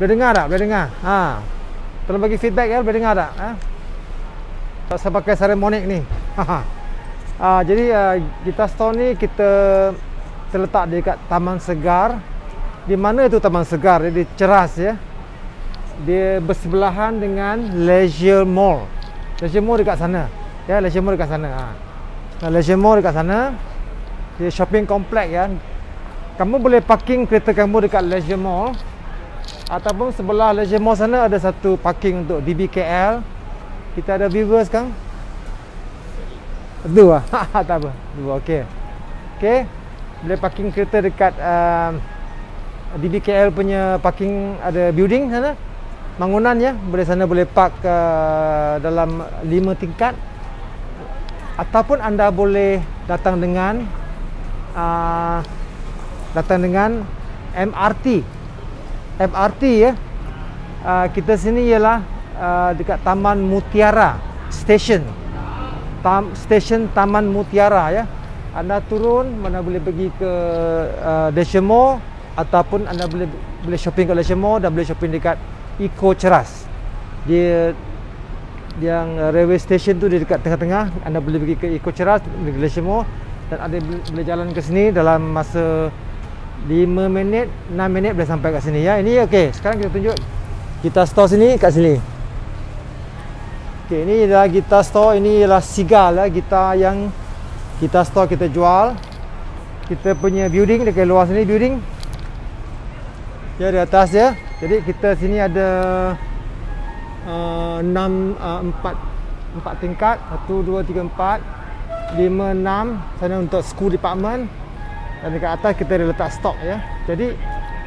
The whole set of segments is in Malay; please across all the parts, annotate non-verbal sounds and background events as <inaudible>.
Boleh dengar tak? Boleh dengar? Ha. Tolong bagi feedback ya, boleh dengar tak? Ha. Tak usah pakai ceremonik ni. Ha. Ha. Jadi, uh, eh, Gitar Store ni kita terletak di dekat Taman Segar. Di mana tu Taman Segar? Dia ceras ya. Dia bersebelahan dengan Leisure Mall. Leisure Mall dekat sana. Ya, Leisure Mall dekat sana. Ha. Nah, Leisure Mall dekat sana. Dia shopping complex ya. Kamu boleh parking kereta kamu dekat Leisure Mall ataupun sebelah Leisure Mall sana ada satu parking untuk DBKL kita ada viewers kan tu lah <laughs> tak apa tu ok ok boleh parking kereta dekat um, DBKL punya parking ada building sana bangunan ya boleh sana boleh park uh, dalam 5 tingkat ataupun anda boleh datang dengan uh, datang dengan MRT MRT ya. Uh, kita sini ialah uh, dekat Taman Mutiara Station. Tam, Station Taman Mutiara ya. Anda turun mana boleh pergi ke uh, ah, Deshemo ataupun anda boleh boleh shopping ke Deshemo dan boleh shopping dekat Eco Ceras. Dia yang railway station tu dia dekat tengah-tengah anda boleh pergi ke Eco Ceras di Deshemo dan anda boleh jalan ke sini dalam masa 5 minit 6 minit boleh sampai kat sini ya. Ini okey. Sekarang kita tunjuk kita store sini kat sini. Okey, ini adalah kita store. Ini ialah Sigal ya, gitar yang kita store kita jual. Kita punya building dekat luar sini building. Ya di atas ya. Jadi kita sini ada uh, uh empat uh, 4 tingkat satu dua tiga empat lima enam. sana untuk school department dan dekat atas kita ada letak stok ya. Jadi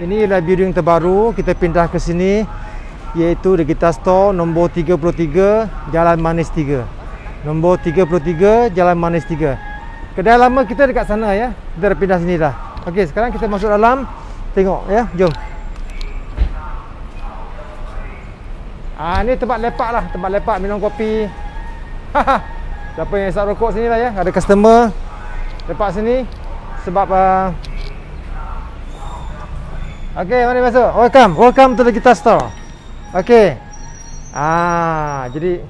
ini ialah building terbaru kita pindah ke sini iaitu di kita stok nombor 33 Jalan Manis 3. Nombor 33 Jalan Manis 3. Kedai lama kita dekat sana ya. Kita dah pindah sini dah. Okey, sekarang kita masuk dalam tengok ya. Jom. Ah ni tempat lepak lah tempat lepak minum kopi. <laughs> Siapa yang hisap rokok sini lah ya. Ada customer lepak sini sebab uh... Okey, mari masuk. Welcome. Welcome to the guitar store. Okey. Ah, jadi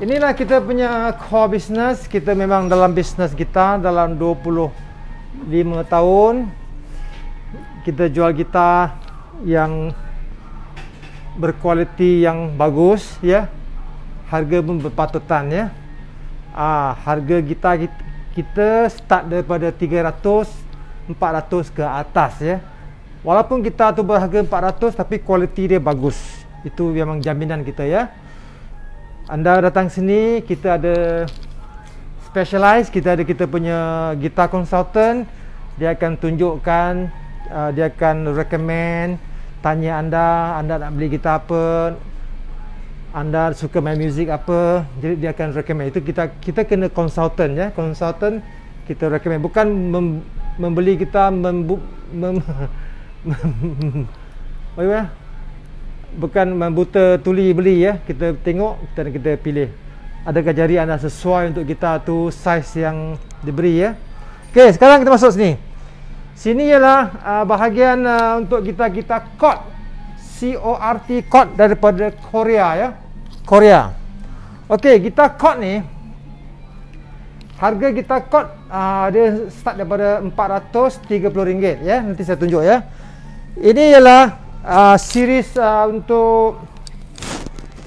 inilah kita punya core business. Kita memang dalam bisnes gitar dalam 25 tahun. Kita jual gitar yang berkualiti yang bagus ya. Harga pun berpatutan ya. Ah, harga gitar kita kita start daripada 300 400 ke atas ya walaupun kita tu berharga 400 tapi kualiti dia bagus itu memang jaminan kita ya anda datang sini kita ada specialize kita ada kita punya gitar consultant dia akan tunjukkan uh, dia akan recommend tanya anda anda nak beli gitar apa anda suka main music apa jadi dia akan recommend itu kita kita kena consultant ya consultant kita recommend bukan mem, membeli kita membu, mem, mem, <laughs> mem, ya? bukan membuta tuli beli ya kita tengok kita kita pilih ada jari anda sesuai untuk kita tu size yang diberi ya okey sekarang kita masuk sini sini ialah uh, bahagian uh, untuk kita kita cut CORT chord daripada Korea ya. Korea. Okey, gitar chord ni harga gitar chord uh, ah, dia start daripada RM430 ya. Nanti saya tunjuk ya. Ini ialah uh, series uh, untuk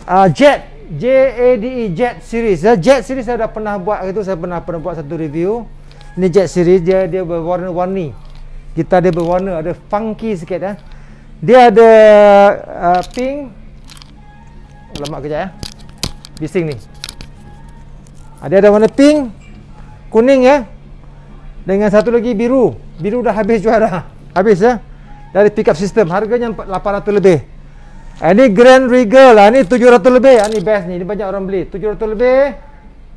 uh, Jet J A D E Jet series. Ya. Jet series saya dah pernah buat itu saya pernah pernah buat satu review. Ini Jet series dia dia berwarna-warni. Kita dia berwarna ada funky sikit eh. Ya dia ada uh, ping lama kejap ya bising ni ada ah, ada warna pink kuning ya dengan satu lagi biru biru dah habis juara <laughs> habis ya dari pickup system harganya 800 lebih ah, ini grand regal lah, ini 700 lebih ini ah, best ni ini banyak orang beli 700 lebih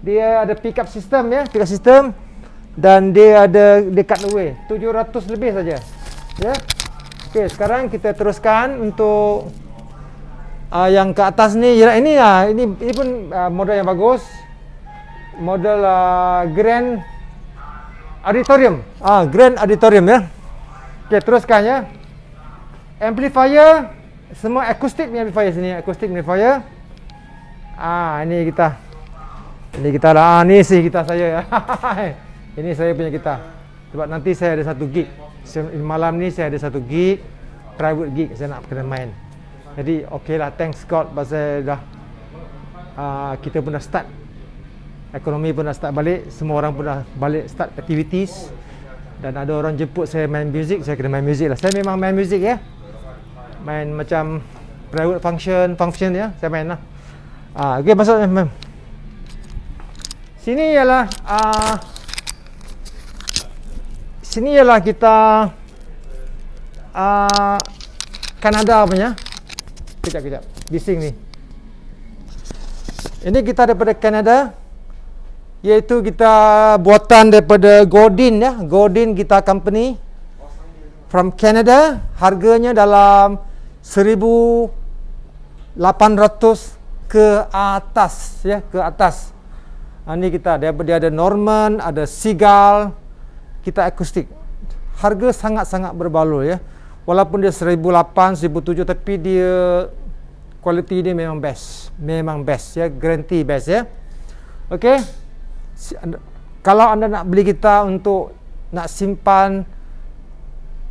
dia ada pickup system ya pickup system dan dia ada dekat away 700 lebih saja ya Okay, sekarang kita teruskan untuk uh, yang ke atas ni. Ini uh, ini ini pun uh, model yang bagus. Model uh, Grand Auditorium. Ah, uh, Grand Auditorium ya. Okey, teruskan ya. Amplifier semua akustik ni amplifier sini, akustik amplifier. Ah, uh, ini kita. Ini kita lah. Uh, ini si kita saya ya. <laughs> ini saya punya kita. Sebab nanti saya ada satu gig malam ni saya ada satu gig private gig saya nak kena main jadi okey lah thanks God pasal dah uh, kita pun dah start ekonomi pun dah start balik semua orang pun dah balik start activities dan ada orang jemput saya main music saya kena main music lah saya memang main music ya main macam private function function ya saya main lah uh, ah, okey masuk eh, sini ialah uh, sini ialah kita uh, Kanada punya kejap kejap bising ni ini kita daripada Kanada iaitu kita buatan daripada Godin ya Godin kita company from Canada harganya dalam 1800 ke atas ya ke atas ini ah, kita dia ada Norman ada Seagull kita akustik. Harga sangat-sangat berbaloi ya. Walaupun dia 1008, 1007, tapi dia kualiti dia memang best. Memang best ya, garanti best ya. Okey. Kalau anda nak beli kita untuk nak simpan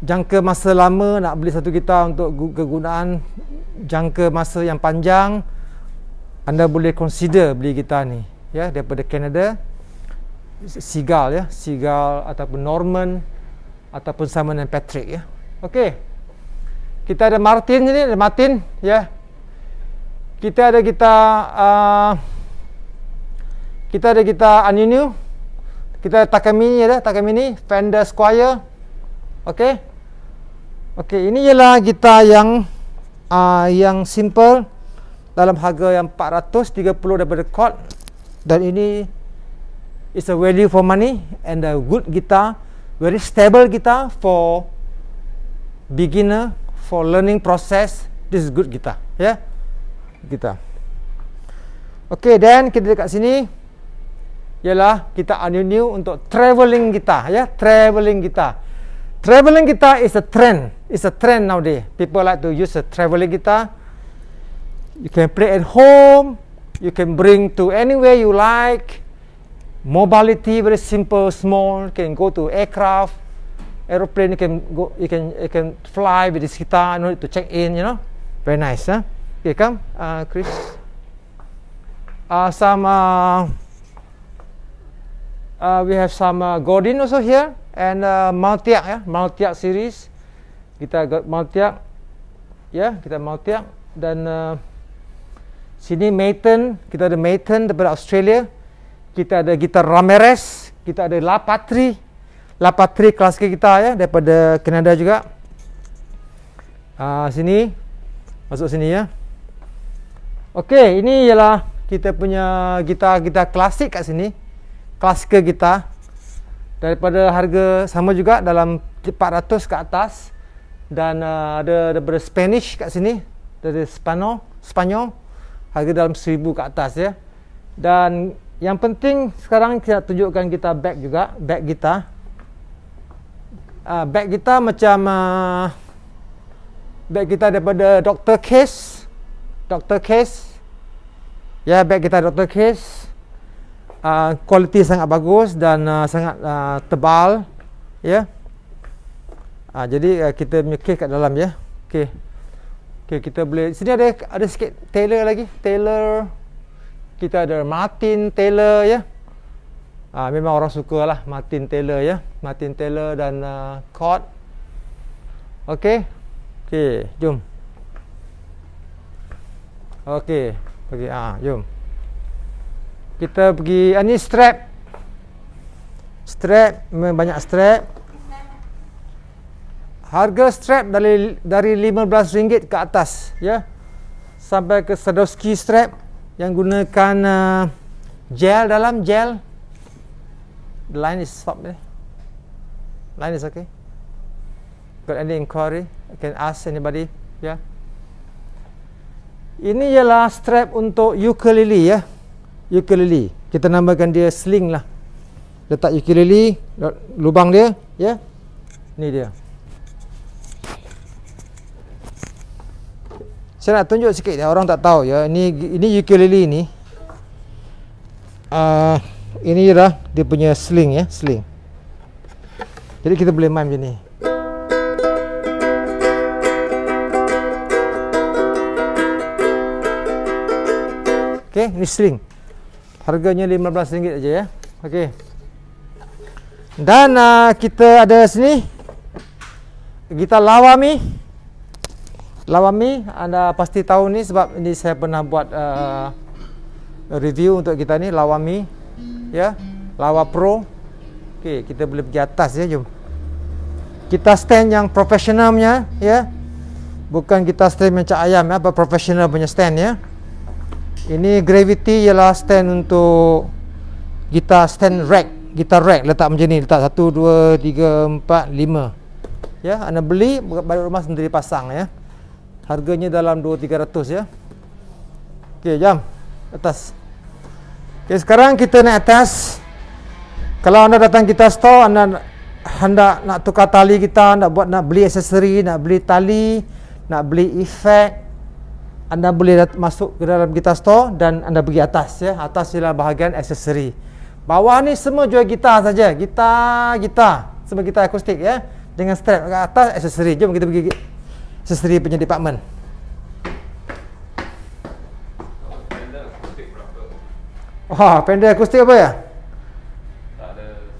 jangka masa lama nak beli satu kita untuk kegunaan jangka masa yang panjang anda boleh consider beli kita ni ya daripada Canada Sigal ya, Sigal ataupun Norman ataupun Simon dan Patrick ya. Okey. Kita ada Martin ni, ada Martin ya. Kita ada kita uh, kita ada kita Anunu. Kita ada Takamini ada, Takamini Fender Squire. Okey. Okey, ini ialah kita yang uh, yang simple dalam harga yang 430 daripada Cord dan ini it's a value for money and a good guitar, very stable guitar for beginner for learning process. This is good guitar, yeah, guitar. Okay, then kita dekat sini ialah kita ada new untuk traveling guitar, yeah, travelling guitar. Travelling guitar is a trend, is a trend nowadays. People like to use a travelling guitar. You can play at home, you can bring to anywhere you like. mobility, very simple, small, can go to aircraft, aeroplane, you can go, you can, you can fly with this guitar you need to check in, you know. Very nice, huh? Okay, come, uh, Chris. Uh, some, uh, uh, we have some uh, also here, and uh, Maltiak, yeah, Maltiak series. Kita got Maltiak, yeah, kita Maltiak. Dan uh, sini Mayton, kita ada Mayton daripada Australia. kita ada gitar Ramirez, kita ada La Patri, La Patri klasik kita ya daripada Kanada juga. Uh, sini masuk sini ya. Okey, ini ialah kita punya gitar-gitar klasik kat sini. Klasik kita daripada harga sama juga dalam 400 ke atas dan uh, ada daripada Spanish kat sini dari Spanyol, Spanyol harga dalam 1000 ke atas ya. Dan yang penting sekarang kita tunjukkan kita back juga, back kita. Uh, ah, back kita macam uh, ah, back kita daripada Dr. Case. Dr. Case. Ya, yeah, back kita Dr. Case. Uh, quality sangat bagus dan uh, sangat uh, tebal, ya. Yeah. Uh, jadi uh, kita mekek kat dalam ya. Yeah. Okey. Okey, kita boleh. Sini ada ada sikit tailor lagi. Tailor kita ada Martin Taylor ya. Ha, memang orang suka lah Martin Taylor ya. Martin Taylor dan uh, ah, Cord. Okey. Okey, jom. Okey, pergi ah, ha, jom. Kita pergi ah, ni strap. Strap, memang banyak strap. Harga strap dari dari RM15 ke atas ya. Sampai ke Sadowski strap yang gunakan uh, gel dalam gel the line is stop eh? line is okay got any inquiry I can ask anybody yeah ini ialah strap untuk ukulele ya ukulele kita namakan dia sling lah letak ukulele lubang dia ya yeah? ni dia Saya nak tunjuk sikit ya. Orang tak tahu ya. Ini ini ukulele ni. Ah uh, ini dah dia punya sling ya, sling. Jadi kita boleh main macam ni. Okey, ni sling. Harganya RM15 aja ya. Okey. Dan uh, kita ada sini Kita lawa mi. Lawami anda pasti tahu ni sebab ini saya pernah buat uh, review untuk kita ni Lawami ya yeah. Lawa Pro. Okay, kita boleh pergi atas ya, jom. Kita stand yang profesionalnya ya. Yeah. Bukan kita stand macam ayam ya, but professional punya stand ya. Yeah. Ini gravity ialah stand untuk kita stand rack, kita rack letak macam ni, letak satu, dua, tiga, empat, lima, Ya, yeah. anda beli baru rumah sendiri pasang ya. Yeah. Harganya dalam 2300 ya. Okey, jam atas. Okey, sekarang kita naik atas. Kalau anda datang kita store anda hendak nak tukar tali kita, nak buat nak beli aksesori, nak beli tali, nak beli efek anda boleh masuk ke dalam gitar store dan anda pergi atas ya. Atas ialah bahagian aksesori. Bawah ni semua jual gitar saja. Gitar, gitar. Semua gitar akustik ya. Dengan strap ke atas aksesori. Jom kita pergi sesetia punya department Wah, ha, oh, pendek akustik apa ya?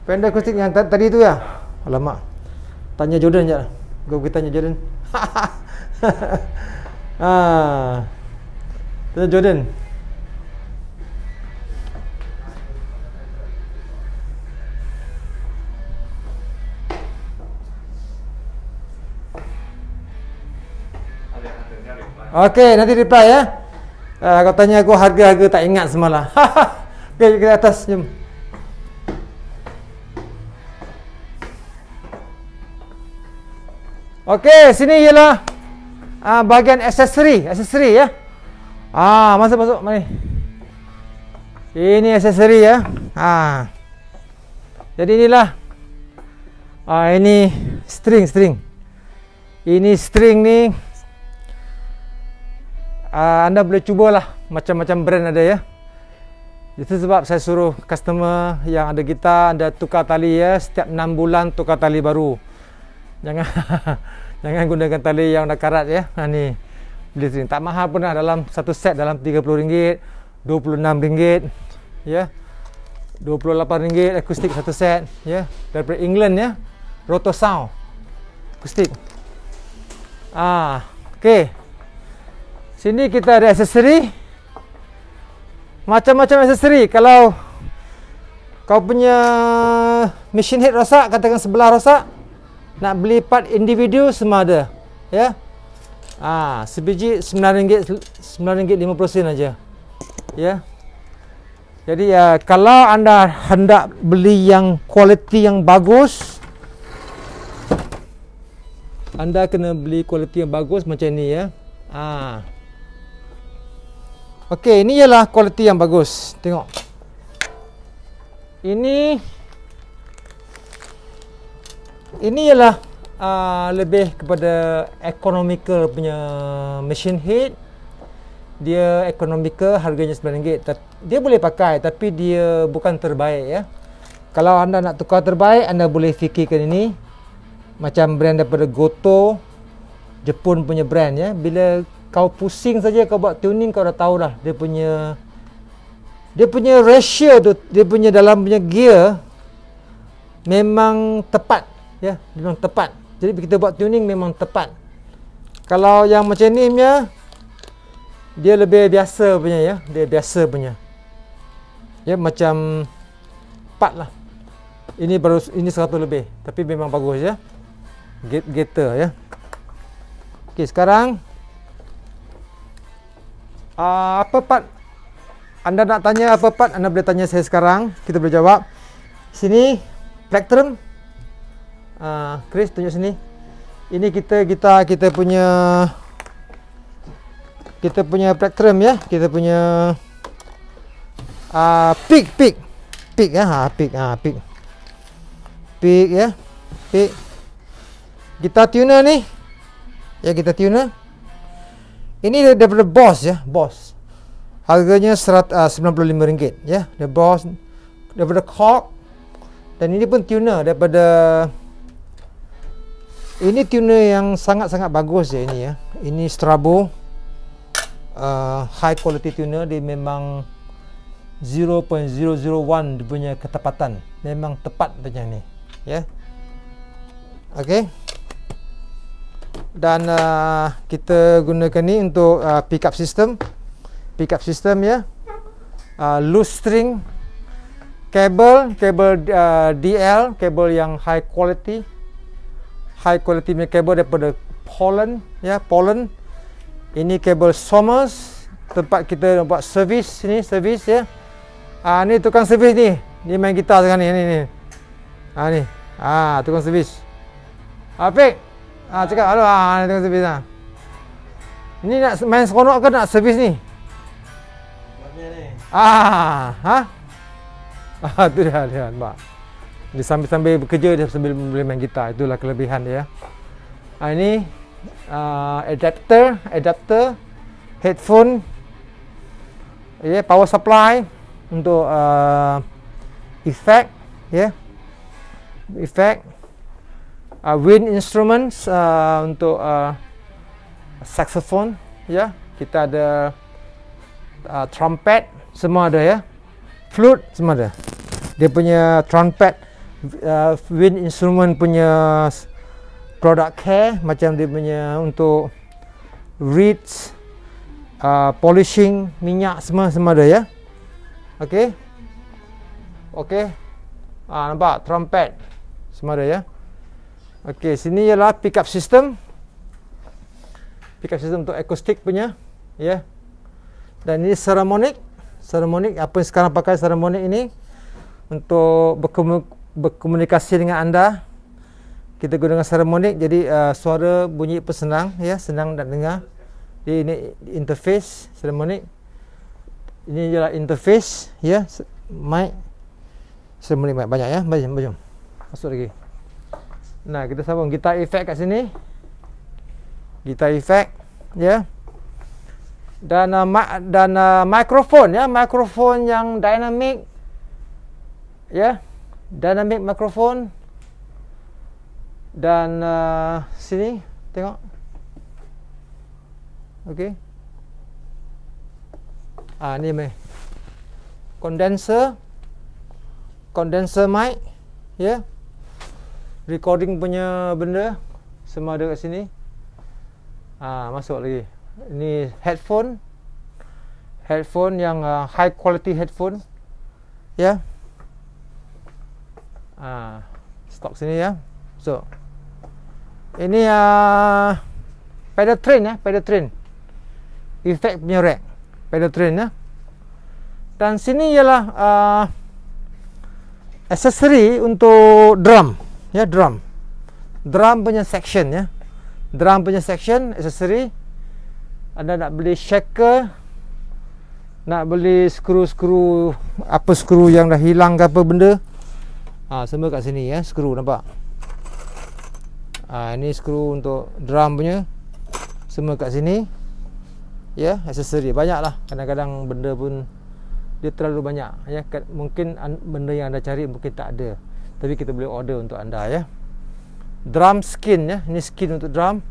Pendek akustik yang tadi tu ya? Ha. Alamak Tanya Jordan je Gua pergi tanya Jordan <laughs> Ha Tanya Jordan Okey, nanti reply ya. Eh? Uh, ah, kau tanya aku harga-harga tak ingat semula. <laughs> Okey, ke atas jom. Okey, sini ialah uh, bahagian aksesori, aksesori ya. Ah, masuk masuk mari. Ini aksesori ya. Ha. Jadi inilah ah uh, ini string string. Ini string ni uh, anda boleh cubalah macam-macam brand ada ya. Itu sebab saya suruh customer yang ada kita anda tukar tali ya setiap 6 bulan tukar tali baru. Jangan <laughs> jangan gunakan tali yang dah karat ya. Ha ni. Beli sini tak mahal pun lah dalam satu set dalam RM30, RM26 ya. RM28 akustik satu set ya daripada England ya. Rotosound Akustik. Ah, okay. Sini kita ada aksesori Macam-macam aksesori Kalau kau punya machine head rosak Katakan sebelah rosak Nak beli part individu semua ada Ya Ah, sebiji RM9 RM9.50 aja. Ya. Jadi uh, kalau anda hendak beli yang kualiti yang bagus anda kena beli kualiti yang bagus macam ni ya. Ah. Okey, ini ialah kualiti yang bagus. Tengok. Ini ini ialah uh, lebih kepada economical punya machine head. Dia economical, harganya RM9. Dia boleh pakai tapi dia bukan terbaik ya. Kalau anda nak tukar terbaik, anda boleh fikirkan ini. Macam brand daripada Goto, Jepun punya brand ya. Bila kau pusing saja kau buat tuning kau dah tahu dah dia punya dia punya ratio tu dia punya dalam punya gear memang tepat ya memang tepat jadi kita buat tuning memang tepat kalau yang macam ni punya dia lebih biasa punya ya dia biasa punya ya macam part lah ini baru ini 100 lebih tapi memang bagus ya gate getter ya okey sekarang uh, apa part anda nak tanya apa part anda boleh tanya saya sekarang kita boleh jawab sini plectrum uh, ah, Chris tunjuk sini ini kita kita kita punya kita punya plectrum ya kita punya uh, ah, pick pick pick ya ha, pick ha, pick pick ya pick kita tuner ni ya kita tuner ini daripada Bos ya, Bos. Harganya ah, RM95 ringgit ya. The Bos daripada Kork. Dan ini pun tuner daripada Ini tuner yang sangat-sangat bagus ya ini ya. Ini Strabo. Uh, high quality tuner dia memang 0.001 dia punya ketepatan. Memang tepat punya ni. Ya. Okey dan uh, kita gunakan ni untuk uh, pickup system pickup system ya yeah. uh, loose string kabel kabel uh, DL kabel yang high quality high quality punya kabel daripada pollen ya yeah, Poland ini kabel Somers tempat kita buat servis ni servis ya yeah. ah ni tukang servis ni Ni main gitar sekarang ni ni ni ah ni ah tukang servis Afiq Ha, cakap halo ah ha, tengok servis ah. Ha. Ni nak main seronok ke nak servis ni? Ah, ha? Ah, tu dia dah nampak. Dia sambil-sambil bekerja dia sambil boleh main gitar. Itulah kelebihan dia. Ha, ini uh, adapter, adapter headphone ya yeah, power supply untuk uh, effect ya yeah. effect uh, wind instruments uh, untuk uh, saxophone ya yeah. kita ada uh, trumpet semua ada ya yeah. flute semua ada dia punya trumpet uh, wind instrument punya product care macam dia punya untuk reeds uh, polishing minyak semua semua ada ya yeah. okey okey ah nampak trumpet semua ada ya yeah. Okey, sini ialah pickup system. Pickup system untuk akustik punya, ya. Yeah. Dan ini ceramic, ceramic apa yang sekarang pakai ceramic ini untuk berkomunikasi dengan anda. Kita gunakan ceramic jadi uh, suara bunyi pesenang, ya, yeah. senang dan dengar. Jadi ini interface ceramic. Ini ialah interface, ya, yeah. mic. Ceramic mic banyak ya, banyak, banyak. Masuk lagi. Nah, kita sambung gitar effect kat sini. Gitar effect, ya. Yeah. Dan uh, mak dan uh, mikrofon ya, yeah. mikrofon yang dynamic. Ya. Yeah. Dynamic mikrofon. Dan uh, sini tengok. Okey. Ah ni meh. Condenser. Condenser mic, ya. Yeah recording punya benda semua ada kat sini ah ha, masuk lagi Ini headphone headphone yang uh, high quality headphone ya yeah. ah ha, stok sini ya so ini uh, pedal train ya pedal train effect punya rack pedal train ya dan sini ialah uh, ah, aksesori untuk drum ya yeah, drum drum punya section ya yeah. drum punya section accessory anda nak beli shaker nak beli skru-skru apa skru yang dah hilang ke apa benda ha, semua kat sini ya skru nampak ha, ini skru untuk drum punya semua kat sini ya yeah, accessory banyaklah kadang-kadang benda pun dia terlalu banyak ya mungkin benda yang anda cari mungkin tak ada tapi kita boleh order untuk anda ya drum skin ya ini skin untuk drum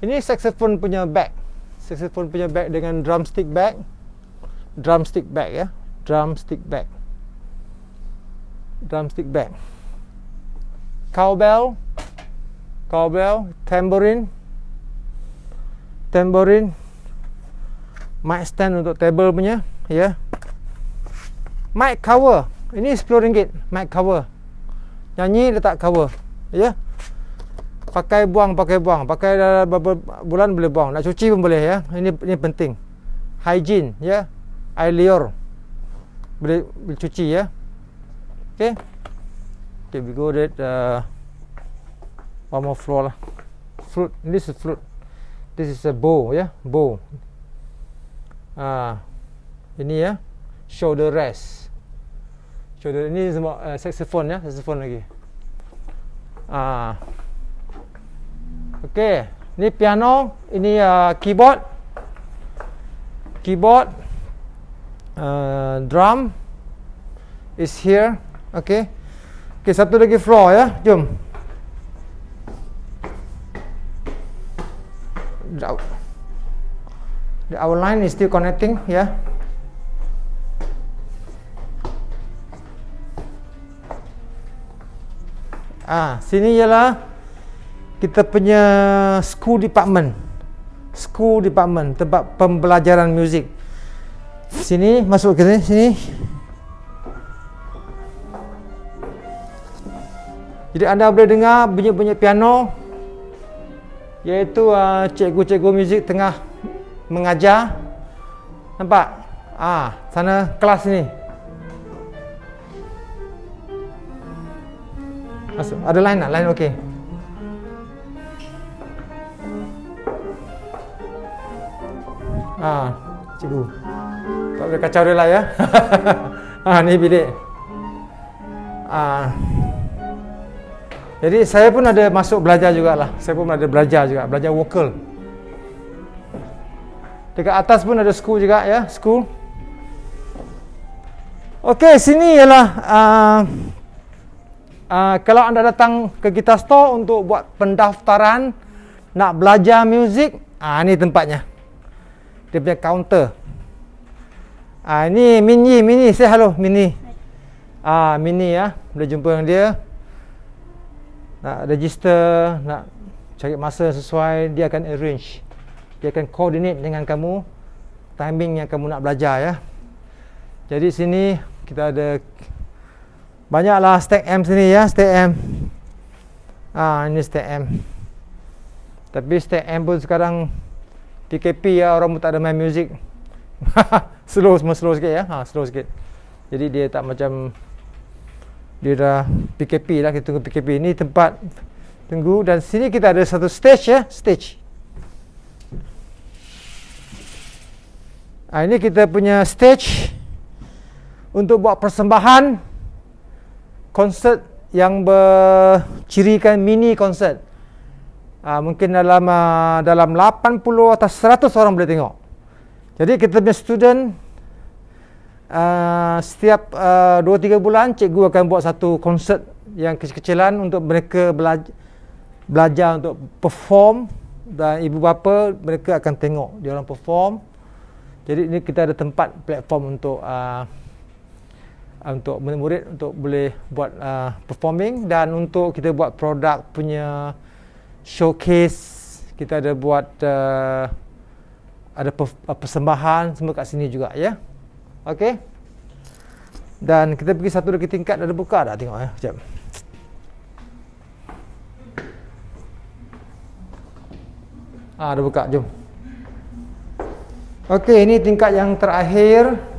ini saxophone punya bag saxophone punya bag dengan drumstick bag drumstick bag ya drumstick bag drumstick bag cowbell cowbell tambourine tambourine mic stand untuk table punya ya mic cover ini 10 ringgit mic cover Nyanyi letak cover. Ya. Pakai buang, pakai buang. Pakai dalam beberapa bulan boleh buang. Nak cuci pun boleh ya. Ini ini penting. Hygiene ya. Air liur. Boleh, boleh cuci ya. Okey. Okay, we go that uh, one more floor lah. Fruit. This is fruit. This is a bow, yeah, bow. Ah, uh, ini ya, yeah. shoulder rest. Contoh ni semua uh, saxophone ya, saxophone lagi. Ah. Okey, ni piano, ini uh, keyboard. Keyboard uh, drum is here. Okey. Okey, satu lagi floor ya. Jom. The line is still connecting, yeah. Ah, ha, sini ialah kita punya school department. School department tempat pembelajaran muzik. Sini masuk ke sini, sini. Jadi anda boleh dengar bunyi-bunyi piano iaitu uh, cikgu-cikgu muzik tengah mengajar. Nampak? Ah, sana kelas ni. Masuk. Ada line tak? Line okey. Ah, cikgu. Tak boleh kacau dia lah ya. <laughs> Ah, ni bilik. Ah. Jadi saya pun ada masuk belajar jugalah. Saya pun ada belajar juga. Belajar vokal. Dekat atas pun ada school juga ya. School. Okey, sini ialah uh, Ah, kalau anda datang ke kita store untuk buat pendaftaran nak belajar music, ah ini tempatnya. Dia punya counter. Ah ini Mini, Mini, saya hello Mini. Ah Mini ya, boleh jumpa dengan dia. Nak register, nak cari masa sesuai, dia akan arrange. Dia akan coordinate dengan kamu timing yang kamu nak belajar ya. Jadi sini kita ada banyaklah stack M sini ya stack M ah ini stack M tapi stack M pun sekarang PKP ya orang pun tak ada main music <laughs> slow semua slow sikit ya ha, slow sikit jadi dia tak macam dia dah PKP lah kita tunggu PKP ini tempat tunggu dan sini kita ada satu stage ya stage Ah ini kita punya stage untuk buat persembahan konsert yang bercirikan mini konsert. Uh, mungkin dalam uh, dalam 80 atau 100 orang boleh tengok. Jadi kita punya student uh, setiap uh, 2-3 bulan cikgu akan buat satu konsert yang kecil-kecilan untuk mereka belajar, belajar untuk perform dan ibu bapa mereka akan tengok dia orang perform. Jadi ini kita ada tempat platform untuk uh, Ah, untuk murid-murid untuk boleh buat uh, performing dan untuk kita buat produk punya showcase kita ada buat uh, ada persembahan semua kat sini juga ya. Okey. Dan kita pergi satu lagi tingkat ada buka dah tengok ya. Sekejap. Ah, ada buka. Jom. Okey, ini tingkat yang terakhir.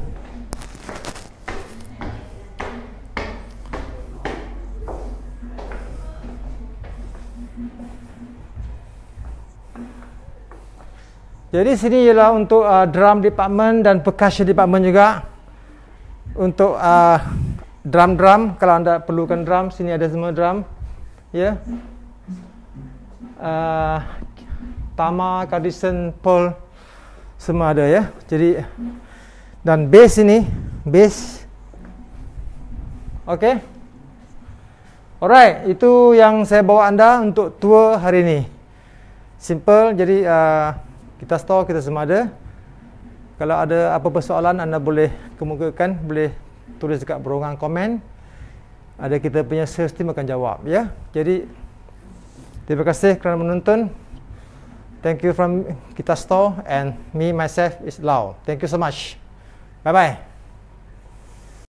Jadi sini ialah untuk uh, drum department dan percussion department juga. Untuk drum-drum, uh, kalau anda perlukan drum, sini ada semua drum. Ya. Yeah. Uh, Tama, Cardison, Paul, semua ada ya. Jadi dan bass ini, bass. Okay. Alright, itu yang saya bawa anda untuk tour hari ini. Simple, jadi uh, kita store kita semada kalau ada apa persoalan anda boleh kemukakan boleh tulis dekat berongan komen ada kita punya sales team akan jawab ya jadi terima kasih kerana menonton thank you from kita store and me myself is Lau thank you so much bye bye